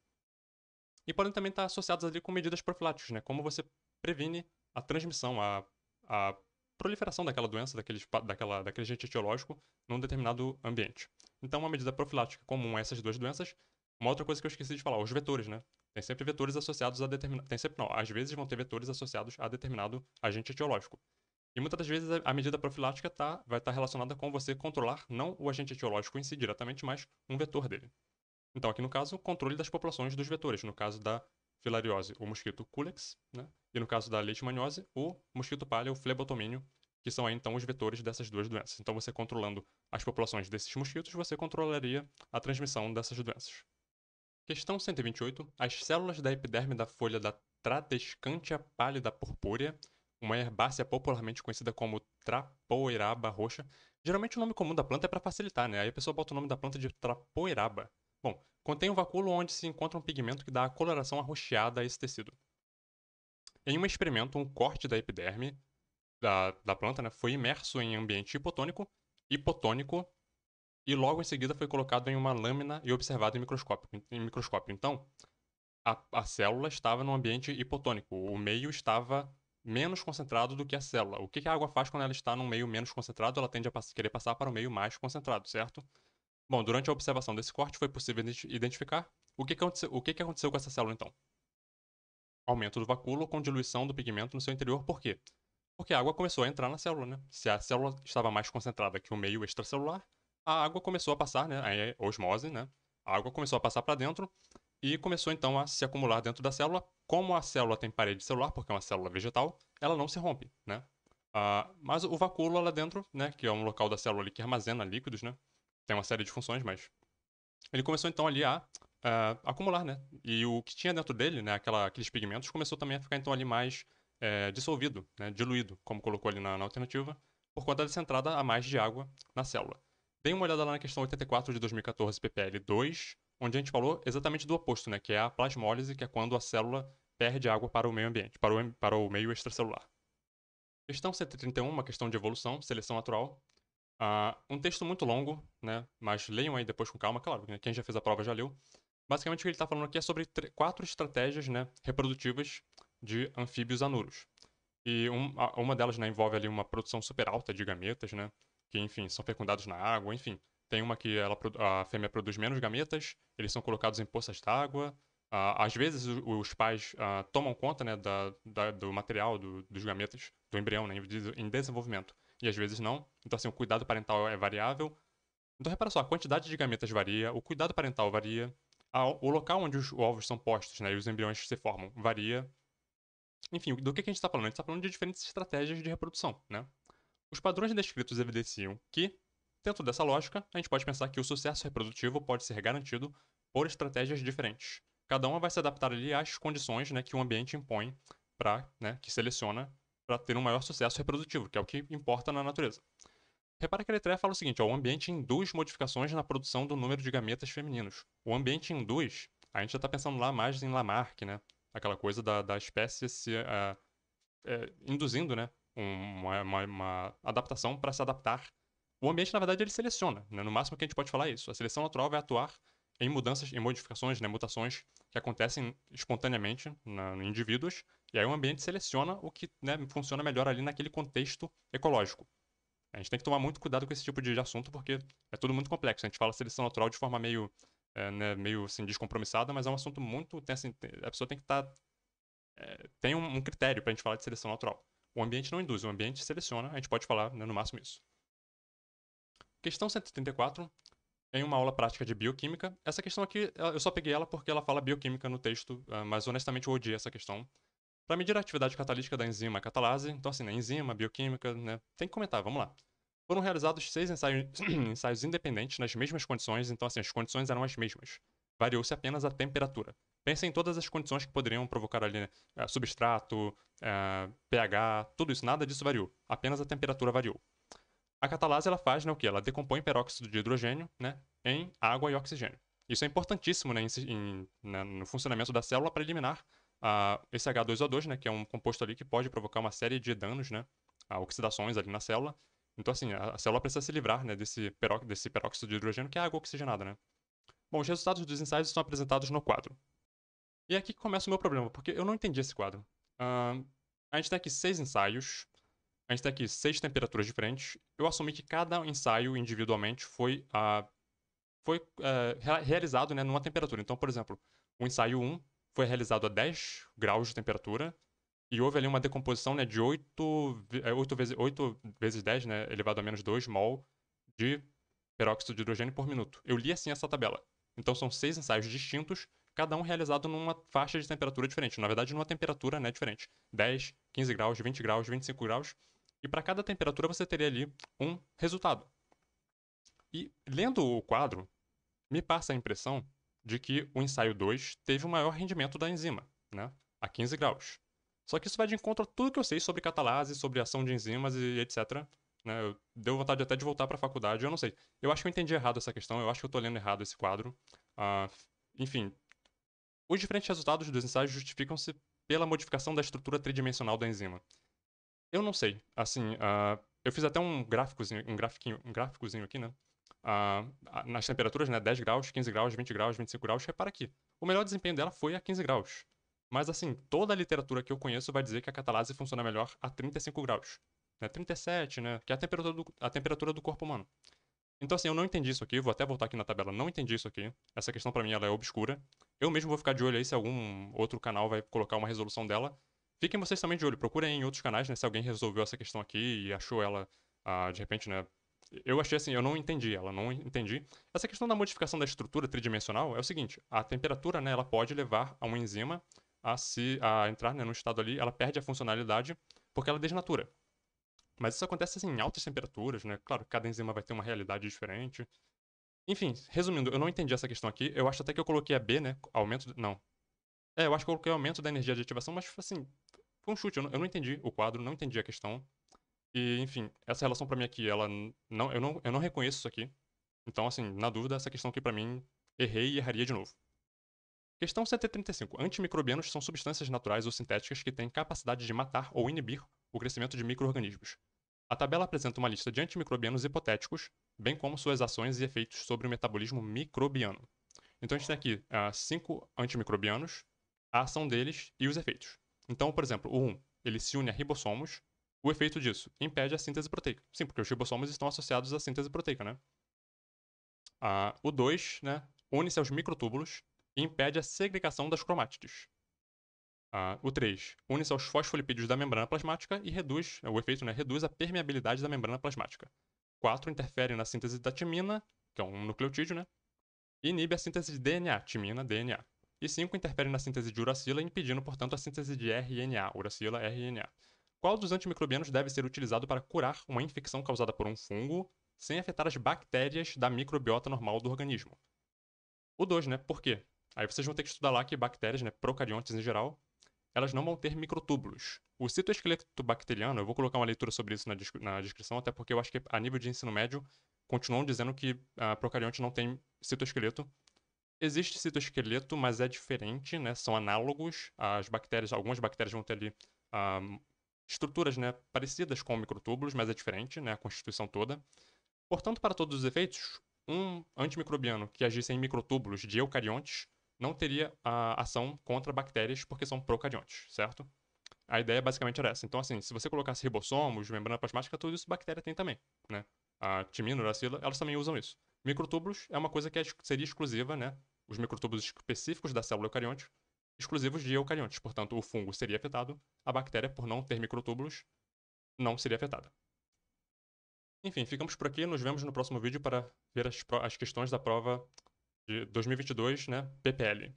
e podem também estar associados ali com medidas profiláticas, né, como você previne a transmissão, a, a proliferação daquela doença, daquele, daquela, daquele agente etiológico num determinado ambiente. Então, uma medida profilática comum a essas duas doenças. Uma outra coisa que eu esqueci de falar, os vetores, né? Tem sempre vetores associados a determinado. Tem sempre, não, às vezes vão ter vetores associados a determinado agente etiológico. E muitas das vezes a medida profilática tá, vai estar tá relacionada com você controlar não o agente etiológico em si diretamente, mas um vetor dele. Então, aqui no caso, controle das populações dos vetores. No caso da filariose, o mosquito culex, né? E no caso da leishmaniose, o mosquito palha, o flebotomínio, que são então os vetores dessas duas doenças. Então, você controlando as populações desses mosquitos, você controlaria a transmissão dessas doenças. Questão 128. As células da epiderme da folha da Tradescantia pálida purpúrea, uma herbácea popularmente conhecida como trapoeraba roxa, geralmente o nome comum da planta é para facilitar, né? Aí a pessoa bota o nome da planta de trapoeraba. Bom, contém um vacúolo onde se encontra um pigmento que dá a coloração arroxeada a esse tecido. Em um experimento, um corte da epiderme da, da planta né, foi imerso em ambiente hipotônico, hipotônico, e logo em seguida foi colocado em uma lâmina e observado em microscópio. Em microscópio. Então, a, a célula estava num ambiente hipotônico, o meio estava menos concentrado do que a célula. O que a água faz quando ela está num meio menos concentrado? Ela tende a querer passar para o um meio mais concentrado, certo? Bom, durante a observação desse corte foi possível identificar o que, que, aconteceu, o que, que aconteceu com essa célula então. Aumento do vacúolo com diluição do pigmento no seu interior, por quê? Porque a água começou a entrar na célula, né? Se a célula estava mais concentrada que o meio extracelular, a água começou a passar, né? A é osmose, né? A água começou a passar para dentro e começou então a se acumular dentro da célula. Como a célula tem parede celular, porque é uma célula vegetal, ela não se rompe, né? Uh, mas o vacúolo lá dentro, né, que é um local da célula ali que armazena líquidos, né, tem uma série de funções, mas ele começou então ali a uh, acumular, né, e o que tinha dentro dele, né, aquela, aqueles pigmentos começou também a ficar então ali mais é, dissolvido, né, diluído, como colocou ali na, na alternativa, por conta dessa entrada a mais de água na célula. Dê uma olhada lá na questão 84 de 2014, PPL 2, onde a gente falou exatamente do oposto, né, que é a plasmólise, que é quando a célula perde água para o meio ambiente, para o, para o meio extracelular. Questão 131, uma questão de evolução, seleção natural. Uh, ah, um texto muito longo, né, mas leiam aí depois com calma, claro, né, quem já fez a prova já leu. Basicamente o que ele está falando aqui é sobre quatro estratégias né, reprodutivas de anfíbios anuros. E um, uma delas né, envolve ali uma produção super alta de gametas, né? Que, enfim, são fecundados na água, enfim. Tem uma que ela, a fêmea produz menos gametas, eles são colocados em poças d'água. Uh, às vezes os pais uh, tomam conta né, da, da, do material do, dos gametas, do embrião, né, em desenvolvimento. E às vezes não. Então, assim, o cuidado parental é variável. Então, repara só, a quantidade de gametas varia, o cuidado parental varia, a, o local onde os ovos são postos né, e os embriões se formam varia. Enfim, do que a gente está falando? A gente está falando de diferentes estratégias de reprodução, né? Os padrões descritos evidenciam que, dentro dessa lógica, a gente pode pensar que o sucesso reprodutivo pode ser garantido por estratégias diferentes. Cada uma vai se adaptar ali às condições né, que o ambiente impõe para, né, que seleciona para ter um maior sucesso reprodutivo, que é o que importa na natureza. Repara que a letra fala o seguinte: ó, o ambiente induz modificações na produção do número de gametas femininos. O ambiente induz, a gente já está pensando lá mais em Lamarck, né? aquela coisa da, da espécie se uh, é, induzindo, né? Uma, uma, uma adaptação para se adaptar. O ambiente, na verdade, ele seleciona. Né? No máximo que a gente pode falar é isso. A seleção natural vai atuar em mudanças, em modificações, né? mutações que acontecem espontaneamente na, em indivíduos. E aí o ambiente seleciona o que né, funciona melhor ali naquele contexto ecológico. A gente tem que tomar muito cuidado com esse tipo de assunto, porque é tudo muito complexo. A gente fala seleção natural de forma meio é, né, meio assim, descompromissada, mas é um assunto muito. Tem, assim, a pessoa tem que estar. Tá, é, tem um, um critério para a gente falar de seleção natural. O ambiente não induz, o ambiente seleciona, a gente pode falar né, no máximo isso. Questão 134, em uma aula prática de bioquímica. Essa questão aqui, eu só peguei ela porque ela fala bioquímica no texto, eh, mas honestamente eu odiei essa questão. Para medir a atividade catalítica da enzima catalase, então assim, né, enzima, bioquímica, né, tem que comentar, vamos lá. Foram realizados seis ensaios, ensaios independentes nas mesmas condições, então assim, as condições eram as mesmas. Variou-se apenas a temperatura. Pensem em todas as condições que poderiam provocar ali né? Eh, substrato, eh, pH, tudo isso, nada disso variou. Apenas a temperatura variou. A catalase ela faz né, o quê? Ela decompõe peróxido de hidrogênio né, em água e oxigênio. Isso é importantíssimo né, em, em, né no funcionamento da célula para eliminar uh, esse H2O2, né, que é um composto ali que pode provocar uma série de danos, né, oxidações ali na célula, então, assim, a, célula precisa se livrar né, desse, peró desse peróxido de hidrogênio, que é água oxigenada, né? Bom, os resultados dos ensaios são apresentados no quadro. E é aqui que começa o meu problema, porque eu não entendi esse quadro. Uh, a gente tem aqui seis ensaios, a gente tem aqui seis temperaturas diferentes. Eu assumi que cada ensaio individualmente foi, uh, foi uh, realizado né, numa temperatura. Então, por exemplo, o ensaio 1 foi realizado a 10 graus de temperatura, e houve ali uma decomposição né, de 8, 8, é, vezes, 8 vezes 10, né, elevado a menos 2 mol de peróxido de hidrogênio por minuto. Eu li assim essa tabela. Então são seis ensaios distintos, cada um realizado numa faixa de temperatura diferente. Na verdade, numa temperatura né, diferente. 10, 15 graus, 20 graus, 25 graus. E para cada temperatura você teria ali um resultado. E lendo o quadro, me passa a impressão de que o ensaio 2 teve o maior rendimento da enzima, né, a 15 graus. Só que isso vai de encontro a tudo que eu sei sobre catalase, sobre ação de enzimas e etc. Né? Deu vontade até de voltar para a faculdade, eu não sei. Eu acho que eu entendi errado essa questão, eu acho que eu estou lendo errado esse quadro. Uh, enfim, os diferentes resultados dos ensaios justificam-se pela modificação da estrutura tridimensional da enzima. Eu não sei, assim, uh, eu fiz até um gráficozinho, um grafiquinho, um gráficozinho aqui, né? Uh, nas temperaturas, né, 10 graus, 15 graus, 20 graus, 25 graus, repara aqui. O melhor desempenho dela foi a 15 graus. Mas, assim, toda a literatura que eu conheço vai dizer que a catalase funciona melhor a 35 graus. Né? 37, né? Que é a temperatura, do, a temperatura do corpo humano. Então, assim, eu não entendi isso aqui. Vou até voltar aqui na tabela. Não entendi isso aqui. Essa questão, para mim, ela é obscura. Eu mesmo vou ficar de olho aí se algum outro canal vai colocar uma resolução dela. Fiquem vocês também de olho. Procurem em outros canais, né? Se alguém resolveu essa questão aqui e achou ela, ah, de repente, né? Eu achei assim, eu não entendi ela, não entendi. Essa questão da modificação da estrutura tridimensional é o seguinte: a temperatura, né, ela pode levar a uma enzima a se a entrar né, num estado ali, ela perde a funcionalidade porque ela é desnatura. Mas isso acontece assim, em altas temperaturas, né? Claro, cada enzima vai ter uma realidade diferente. Enfim, resumindo, eu não entendi essa questão aqui. Eu acho até que eu coloquei a B, né? Aumento. De... Não. É, eu acho que eu coloquei aumento da energia de ativação, mas assim, foi um chute. Eu não, eu não entendi o quadro, não entendi a questão. E, enfim, essa relação para mim aqui, ela não eu, não. eu não reconheço isso aqui. Então, assim, na dúvida, essa questão aqui para mim, errei e erraria de novo. Questão 135. Antimicrobianos são substâncias naturais ou sintéticas que têm capacidade de matar ou inibir o crescimento de microorganismos. A tabela apresenta uma lista de antimicrobianos hipotéticos, bem como suas ações e efeitos sobre o metabolismo microbiano. Então a gente tem aqui uh, cinco antimicrobianos, a ação deles e os efeitos. Então, por exemplo, o 1, ele se une a ribossomos. O efeito disso impede a síntese proteica. Sim, porque os ribossomos estão associados à síntese proteica, né? Uh, o 2, né, une-se aos microtúbulos, e impede a segregação das cromátides. Ah, o 3. Une-se aos fosfolipídios da membrana plasmática e reduz, é, o efeito né, reduz a permeabilidade da membrana plasmática. 4. Interfere na síntese da timina, que é um nucleotídeo, né? E inibe a síntese de DNA, timina, DNA. E 5. Interfere na síntese de uracila, impedindo, portanto, a síntese de RNA, uracila, RNA. Qual dos antimicrobianos deve ser utilizado para curar uma infecção causada por um fungo sem afetar as bactérias da microbiota normal do organismo? O 2, né? Por quê? Aí vocês vão ter que estudar lá que bactérias, né, procariontes em geral, elas não vão ter microtúbulos. O citoesqueleto bacteriano, eu vou colocar uma leitura sobre isso na, na descrição, até porque eu acho que a nível de ensino médio continuam dizendo que a procarionte não tem citoesqueleto. Existe citoesqueleto, mas é diferente, né? São análogos. As bactérias, algumas bactérias vão ter ali um, estruturas, né, parecidas com microtúbulos, mas é diferente, né, a constituição toda. Portanto, para todos os efeitos, um antimicrobiano que agisse em microtúbulos de eucariontes não teria a ah, ação contra bactérias porque são procariontes, certo? A ideia basicamente era essa. Então, assim, se você colocasse ribossomos, membrana plasmática, tudo isso bactéria tem também, né? A timina, uracila, elas também usam isso. Microtúbulos é uma coisa que é seria exclusiva, né? Os microtúbulos específicos da célula eucarionte, exclusivos de eucariontes. Portanto, o fungo seria afetado, a bactéria, por não ter microtúbulos, não seria afetada. Enfim, ficamos por aqui. Nos vemos no próximo vídeo para ver as, as questões da prova de 2022, né? PPL.